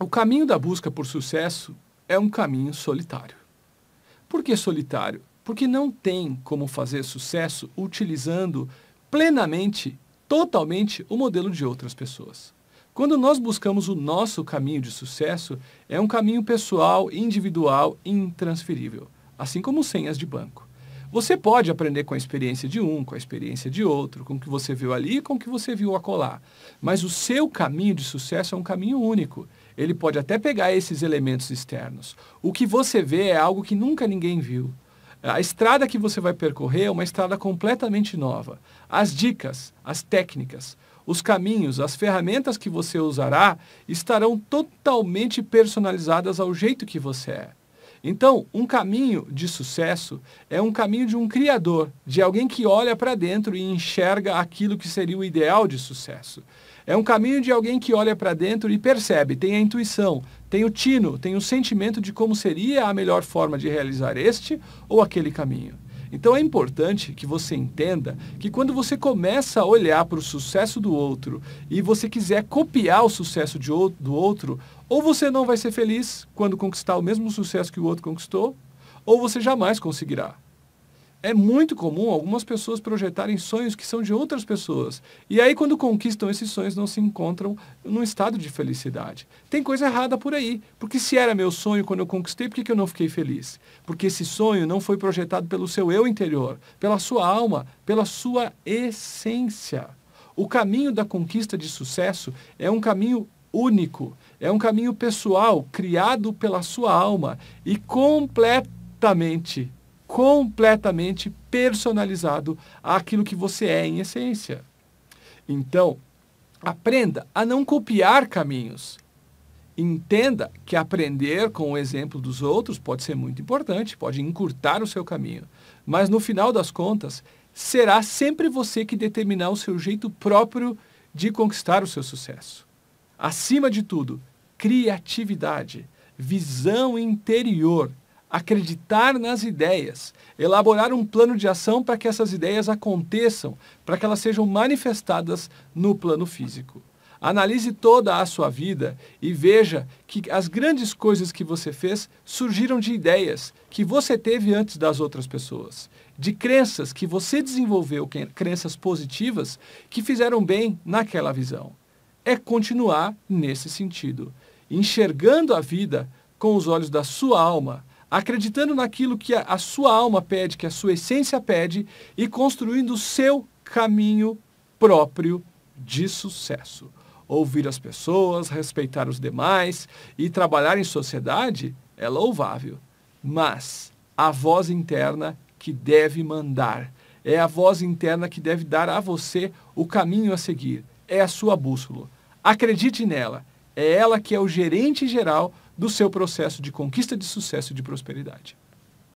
o caminho da busca por sucesso é um caminho solitário. Por que solitário? Porque não tem como fazer sucesso utilizando plenamente, totalmente, o modelo de outras pessoas. Quando nós buscamos o nosso caminho de sucesso, é um caminho pessoal, individual e intransferível, assim como senhas de banco. Você pode aprender com a experiência de um, com a experiência de outro, com o que você viu ali e com o que você viu acolá. Mas o seu caminho de sucesso é um caminho único. Ele pode até pegar esses elementos externos. O que você vê é algo que nunca ninguém viu. A estrada que você vai percorrer é uma estrada completamente nova. As dicas, as técnicas, os caminhos, as ferramentas que você usará estarão totalmente personalizadas ao jeito que você é. Então, um caminho de sucesso é um caminho de um criador, de alguém que olha para dentro e enxerga aquilo que seria o ideal de sucesso. É um caminho de alguém que olha para dentro e percebe, tem a intuição, tem o tino, tem o sentimento de como seria a melhor forma de realizar este ou aquele caminho. Então é importante que você entenda que quando você começa a olhar para o sucesso do outro e você quiser copiar o sucesso de, do outro, ou você não vai ser feliz quando conquistar o mesmo sucesso que o outro conquistou, ou você jamais conseguirá é muito comum algumas pessoas projetarem sonhos que são de outras pessoas. E aí, quando conquistam esses sonhos, não se encontram num estado de felicidade. Tem coisa errada por aí. Porque se era meu sonho quando eu conquistei, por que, que eu não fiquei feliz? Porque esse sonho não foi projetado pelo seu eu interior, pela sua alma, pela sua essência. O caminho da conquista de sucesso é um caminho único, é um caminho pessoal, criado pela sua alma e completamente completamente personalizado àquilo que você é em essência. Então, aprenda a não copiar caminhos. Entenda que aprender com o exemplo dos outros pode ser muito importante, pode encurtar o seu caminho. Mas no final das contas, será sempre você que determinar o seu jeito próprio de conquistar o seu sucesso. Acima de tudo, criatividade, visão interior acreditar nas ideias, elaborar um plano de ação para que essas ideias aconteçam, para que elas sejam manifestadas no plano físico. Analise toda a sua vida e veja que as grandes coisas que você fez surgiram de ideias que você teve antes das outras pessoas, de crenças que você desenvolveu, crenças positivas que fizeram bem naquela visão. É continuar nesse sentido, enxergando a vida com os olhos da sua alma acreditando naquilo que a, sua alma pede, que a sua essência pede, e construindo o seu caminho próprio de sucesso. Ouvir as pessoas, respeitar os demais e trabalhar em sociedade é louvável, mas a voz interna que deve mandar, é a voz interna que deve dar a você o caminho a seguir, é a sua bússola. Acredite nela, é ela que é o gerente geral do seu processo de conquista de sucesso e de prosperidade.